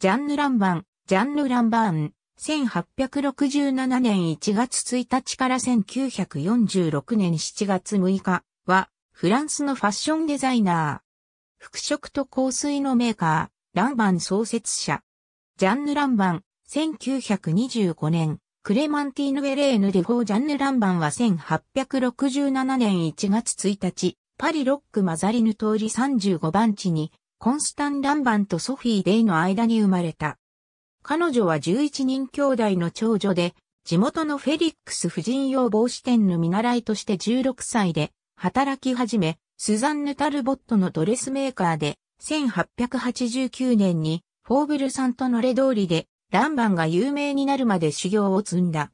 ジャンヌ・ランバン、ジャンヌ・ランバーン、1867年1月1日から1946年7月6日は、フランスのファッションデザイナー。服飾と香水のメーカー、ランバン創設者。ジャンヌ・ランバン、1925年、クレマンティーヌ・ベレーヌ・デ・フォー・ジャンヌ・ランバンは1867年1月1日、パリ・ロック・マザリヌ通り35番地にコンスタン・ランバンとソフィー・デイの間に生まれた。彼女は11人兄弟の長女で、地元のフェリックス婦人用帽子店の見習いとして16歳で働き始め、スザンヌ・タルボットのドレスメーカーで、1889年にフォーブルさんとのれ通りで、ランバンが有名になるまで修行を積んだ。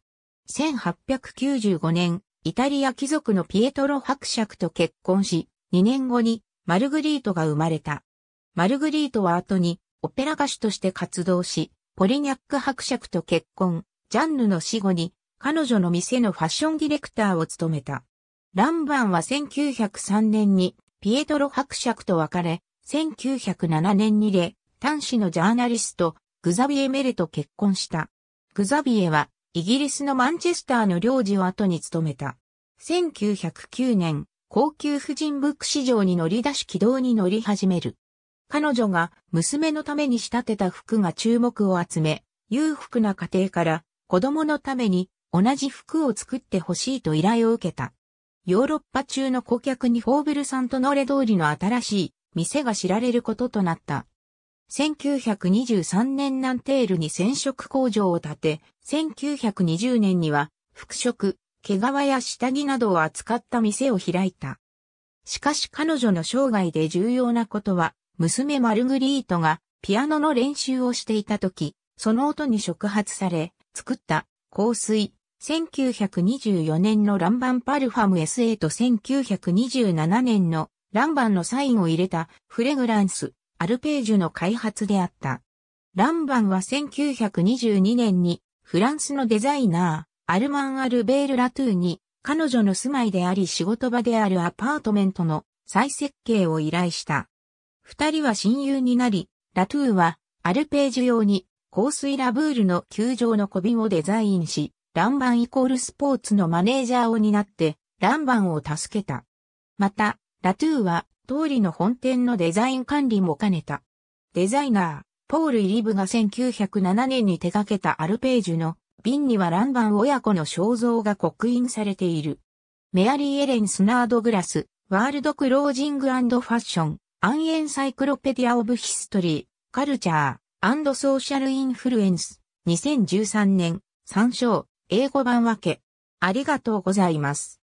1895年、イタリア貴族のピエトロ伯爵と結婚し、2年後にマルグリートが生まれた。マルグリートは後に、オペラ歌手として活動し、ポリニャック伯爵と結婚、ジャンヌの死後に、彼女の店のファッションディレクターを務めた。ランバンは1903年に、ピエトロ伯爵と別れ、1907年にで、端子のジャーナリスト、グザビエ・メレと結婚した。グザビエは、イギリスのマンチェスターの領事を後に務めた。1909年、高級婦人ブック市場に乗り出し軌道に乗り始める。彼女が娘のために仕立てた服が注目を集め、裕福な家庭から子供のために同じ服を作ってほしいと依頼を受けた。ヨーロッパ中の顧客にフォーベルさんとノレ通りの新しい店が知られることとなった。1923年ナンテールに染色工場を建て、1920年には服飾、毛皮や下着などを扱った店を開いた。しかし彼女の生涯で重要なことは、娘マルグリートがピアノの練習をしていた時、その音に触発され、作った香水、1924年のランバンパルファム SA と1927年のランバンのサインを入れたフレグランス、アルページュの開発であった。ランバンは1922年にフランスのデザイナー、アルマン・アルベール・ラトゥーに彼女の住まいであり仕事場であるアパートメントの再設計を依頼した。二人は親友になり、ラトゥーはアルページュ用に香水ラブールの球場の小瓶をデザインし、ランバンイコールスポーツのマネージャーを担って、ランバンを助けた。また、ラトゥーは、通りの本店のデザイン管理も兼ねた。デザイナー、ポール・イリブが1907年に手掛けたアルページュの瓶にはランバン親子の肖像が刻印されている。メアリー・エレン・スナードグラス、ワールド・クロージング・ファッション、アンエンサイクロペディア・オブ・ヒストリー、カルチャー、アンド・ソーシャル・インフルエンス、2013年、参照、英語版分け。ありがとうございます。